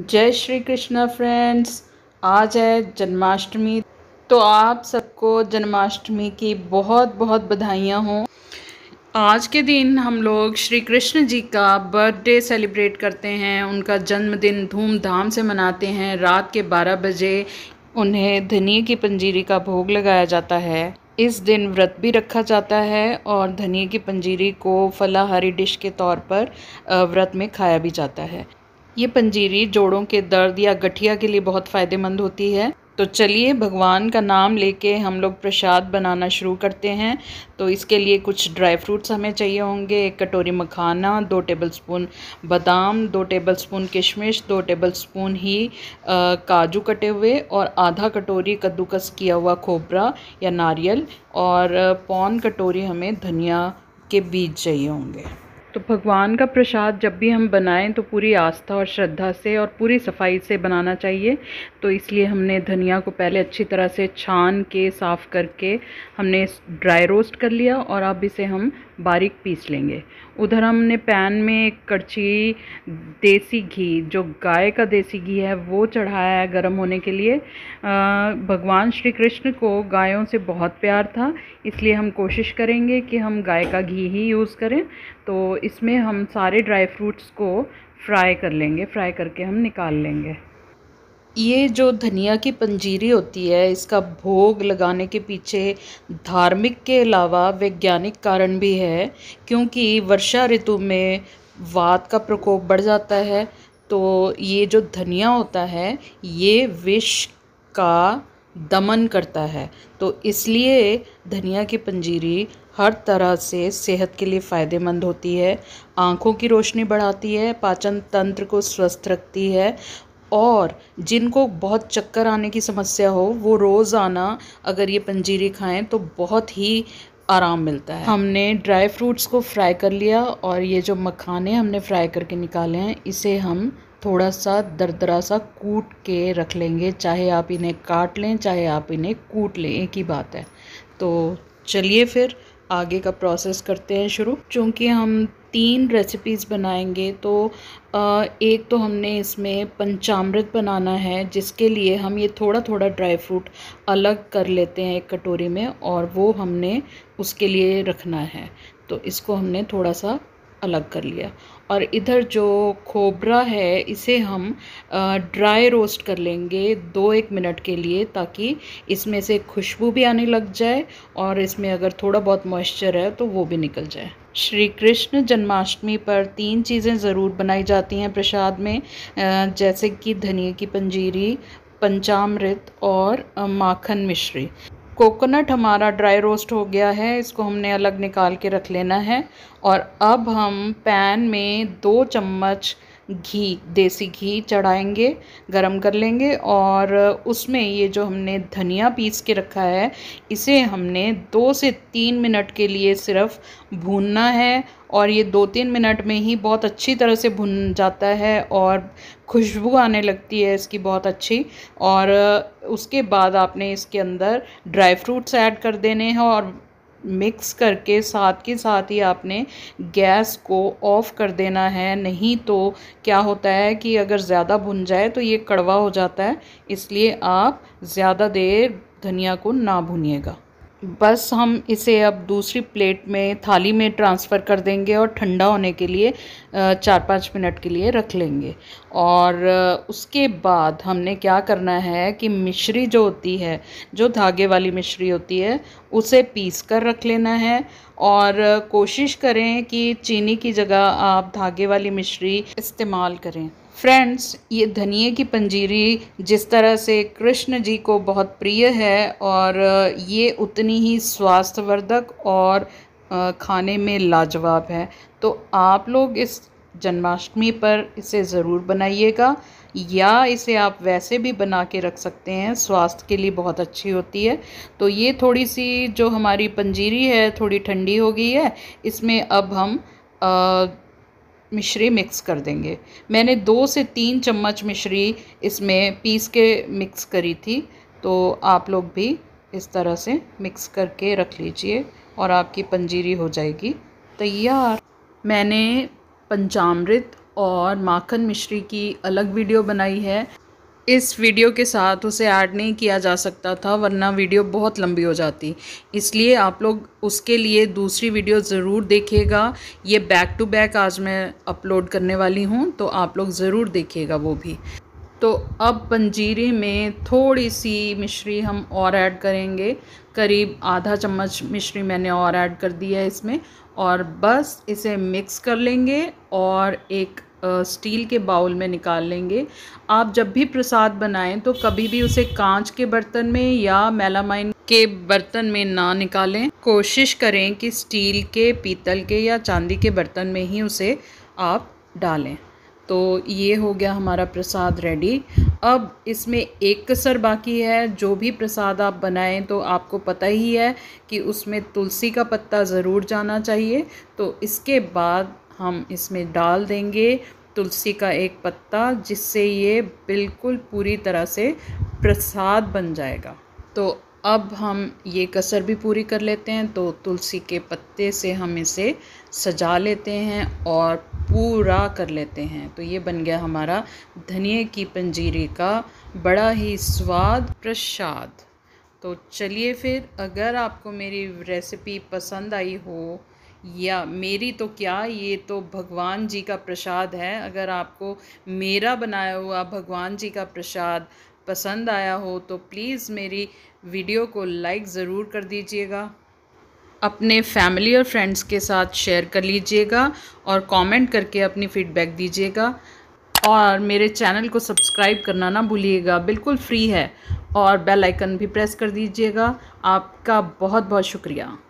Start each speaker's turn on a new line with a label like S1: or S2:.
S1: जय श्री कृष्णा फ्रेंड्स आज है जन्माष्टमी तो आप सबको जन्माष्टमी की बहुत बहुत बधाइयाँ हों आज के दिन हम लोग श्री कृष्ण जी का बर्थडे सेलिब्रेट करते हैं उनका जन्मदिन धूमधाम से मनाते हैं रात के 12 बजे उन्हें धनिए की पंजीरी का भोग लगाया जाता है इस दिन व्रत भी रखा जाता है और धनिए की पंजीरी को फलाहारी डिश के तौर पर व्रत में खाया भी जाता है ये पंजीरी जोड़ों के दर्द या गठिया के लिए बहुत फ़ायदेमंद होती है तो चलिए भगवान का नाम लेके हम लोग प्रसाद बनाना शुरू करते हैं तो इसके लिए कुछ ड्राई फ्रूट्स हमें चाहिए होंगे एक कटोरी मखाना दो टेबलस्पून बादाम दो टेबलस्पून किशमिश दो टेबलस्पून ही आ, काजू कटे हुए और आधा कटोरी कद्दूकस किया हुआ खोपरा या नारियल और पौन कटोरी हमें धनिया के बीज चाहिए होंगे तो भगवान का प्रसाद जब भी हम बनाएं तो पूरी आस्था और श्रद्धा से और पूरी सफाई से बनाना चाहिए तो इसलिए हमने धनिया को पहले अच्छी तरह से छान के साफ़ करके हमने ड्राई रोस्ट कर लिया और अब इसे हम बारीक पीस लेंगे उधर हमने पैन में एक कड़छी देसी घी जो गाय का देसी घी है वो चढ़ाया है गर्म होने के लिए भगवान श्री कृष्ण को गायों से बहुत प्यार था इसलिए हम कोशिश करेंगे कि हम गाय का घी ही यूज़ करें तो इसमें हम सारे ड्राई फ्रूट्स को फ्राई कर लेंगे फ्राई करके हम निकाल लेंगे ये जो धनिया की पंजीरी होती है इसका भोग लगाने के पीछे धार्मिक के अलावा वैज्ञानिक कारण भी है क्योंकि वर्षा ऋतु में वात का प्रकोप बढ़ जाता है तो ये जो धनिया होता है ये विष का दमन करता है तो इसलिए धनिया की पंजीरी हर तरह से सेहत के लिए फ़ायदेमंद होती है आँखों की रोशनी बढ़ाती है पाचन तंत्र को स्वस्थ रखती है और जिनको बहुत चक्कर आने की समस्या हो वो रोज़ाना अगर ये पंजीरी खाएं तो बहुत ही आराम मिलता है हमने ड्राई फ्रूट्स को फ्राई कर लिया और ये जो मखाने हमने फ्राई करके निकाले हैं इसे हम थोड़ा सा दरदरा सा कूट के रख लेंगे चाहे आप इन्हें काट लें चाहे आप इन्हें कूट लें एक ही बात है तो चलिए फिर आगे का प्रोसेस करते हैं शुरू चूँकि हम तीन रेसिपीज़ बनाएंगे तो एक तो हमने इसमें पंचामृत बनाना है जिसके लिए हम ये थोड़ा थोड़ा ड्राई फ्रूट अलग कर लेते हैं एक कटोरी में और वो हमने उसके लिए रखना है तो इसको हमने थोड़ा सा अलग कर लिया और इधर जो खोबरा है इसे हम ड्राई रोस्ट कर लेंगे दो एक मिनट के लिए ताकि इसमें से खुशबू भी आने लग जाए और इसमें अगर थोड़ा बहुत मॉइस्चर है तो वो भी निकल जाए श्री कृष्ण जन्माष्टमी पर तीन चीज़ें ज़रूर बनाई जाती हैं प्रसाद में जैसे कि धनिए की पंजीरी पंचामृत और माखन मिश्री कोकोनट हमारा ड्राई रोस्ट हो गया है इसको हमने अलग निकाल के रख लेना है और अब हम पैन में दो चम्मच घी देसी घी चढ़ाएंगे गरम कर लेंगे और उसमें ये जो हमने धनिया पीस के रखा है इसे हमने दो से तीन मिनट के लिए सिर्फ भूनना है और ये दो तीन मिनट में ही बहुत अच्छी तरह से भुन जाता है और खुशबू आने लगती है इसकी बहुत अच्छी और उसके बाद आपने इसके अंदर ड्राई फ्रूट्स ऐड कर देने हैं और मिक्स करके साथ के साथ ही आपने गैस को ऑफ़ कर देना है नहीं तो क्या होता है कि अगर ज़्यादा भुन जाए तो ये कड़वा हो जाता है इसलिए आप ज़्यादा देर धनिया को ना भुनिएगा बस हम इसे अब दूसरी प्लेट में थाली में ट्रांसफ़र कर देंगे और ठंडा होने के लिए चार पाँच मिनट के लिए रख लेंगे और उसके बाद हमने क्या करना है कि मिश्री जो होती है जो धागे वाली मिश्री होती है उसे पीस कर रख लेना है और कोशिश करें कि चीनी की जगह आप धागे वाली मिश्री इस्तेमाल करें फ्रेंड्स ये धनिए की पंजीरी जिस तरह से कृष्ण जी को बहुत प्रिय है और ये उतनी ही स्वास्थ्यवर्धक और खाने में लाजवाब है तो आप लोग इस जन्माष्टमी पर इसे ज़रूर बनाइएगा या इसे आप वैसे भी बना के रख सकते हैं स्वास्थ्य के लिए बहुत अच्छी होती है तो ये थोड़ी सी जो हमारी पंजीरी है थोड़ी ठंडी हो गई है इसमें अब हम आ, मिश्री मिक्स कर देंगे मैंने दो से तीन चम्मच मिश्री इसमें पीस के मिक्स करी थी तो आप लोग भी इस तरह से मिक्स करके रख लीजिए और आपकी पंजीरी हो जाएगी तैयार मैंने पंचामृत और माखन मिश्री की अलग वीडियो बनाई है इस वीडियो के साथ उसे ऐड नहीं किया जा सकता था वरना वीडियो बहुत लंबी हो जाती इसलिए आप लोग उसके लिए दूसरी वीडियो ज़रूर देखिएगा ये बैक टू बैक आज मैं अपलोड करने वाली हूँ तो आप लोग ज़रूर देखिएगा वो भी तो अब पंजीरे में थोड़ी सी मिश्री हम और ऐड करेंगे करीब आधा चम्मच मिश्री मैंने और ऐड कर दी है इसमें और बस इसे मिक्स कर लेंगे और एक स्टील के बाउल में निकाल लेंगे आप जब भी प्रसाद बनाएं तो कभी भी उसे कांच के बर्तन में या मेलामाइन के बर्तन में ना निकालें कोशिश करें कि स्टील के पीतल के या चांदी के बर्तन में ही उसे आप डालें तो ये हो गया हमारा प्रसाद रेडी अब इसमें एक कसर बाकी है जो भी प्रसाद आप बनाएं तो आपको पता ही है कि उसमें तुलसी का पत्ता ज़रूर जाना चाहिए तो इसके बाद हम इसमें डाल देंगे तुलसी का एक पत्ता जिससे ये बिल्कुल पूरी तरह से प्रसाद बन जाएगा तो अब हम ये कसर भी पूरी कर लेते हैं तो तुलसी के पत्ते से हम इसे सजा लेते हैं और पूरा कर लेते हैं तो ये बन गया हमारा धनिए की पंजीरी का बड़ा ही स्वाद प्रसाद तो चलिए फिर अगर आपको मेरी रेसिपी पसंद आई हो या मेरी तो क्या ये तो भगवान जी का प्रसाद है अगर आपको मेरा बनाया हुआ भगवान जी का प्रसाद पसंद आया हो तो प्लीज़ मेरी वीडियो को लाइक ज़रूर कर दीजिएगा अपने फैमिली और फ्रेंड्स के साथ शेयर कर लीजिएगा और कमेंट करके अपनी फ़ीडबैक दीजिएगा और मेरे चैनल को सब्सक्राइब करना ना भूलिएगा बिल्कुल फ्री है और बेल आइकन भी प्रेस कर दीजिएगा आपका बहुत बहुत शुक्रिया